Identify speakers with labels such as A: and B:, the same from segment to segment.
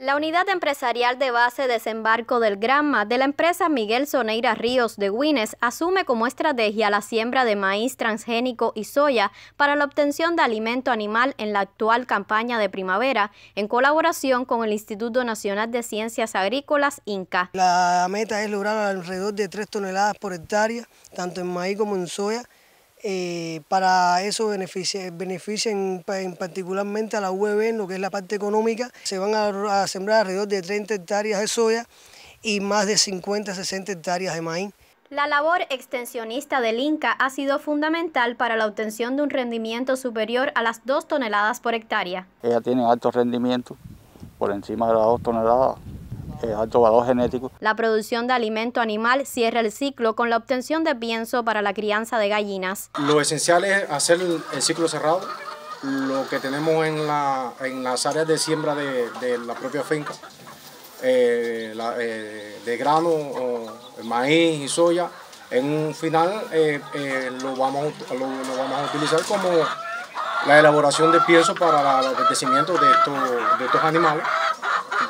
A: La unidad empresarial de base desembarco del Granma de la empresa Miguel Soneira Ríos de Guines asume como estrategia la siembra de maíz transgénico y soya para la obtención de alimento animal en la actual campaña de primavera en colaboración con el Instituto Nacional de Ciencias Agrícolas INCA. La
B: meta es lograr alrededor de 3 toneladas por hectárea, tanto en maíz como en soya eh, para eso benefician particularmente a la UEB en lo que es la parte económica. Se van a, sembrar alrededor de 30 hectáreas de soya y más de 50, 60 hectáreas de maíz.
A: La labor extensionista del Inca ha sido fundamental para la obtención de un rendimiento superior a las 2 toneladas por hectárea.
C: Ella tiene altos rendimientos por encima de las 2 toneladas este, alto valor genético.
A: La producción de alimento animal cierra el ciclo con la obtención de pienso para la crianza de gallinas.
C: Lo esencial es hacer el ciclo cerrado, lo que tenemos en, las áreas de siembra de, la propia finca, eh, eh, de grano, maíz y soya, en un final eh, lo, vamos, a utilizar como la elaboración de pienso para el abastecimiento de estos animales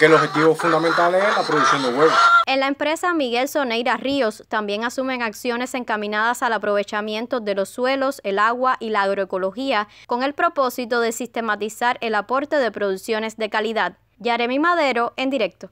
C: que el objetivo fundamental es la producción de huevos.
A: En la empresa Miguel Soneira Ríos también asumen acciones encaminadas al aprovechamiento de los suelos, el agua y la agroecología, con el propósito de sistematizar el aporte de producciones de calidad. Yaremi Madero en directo.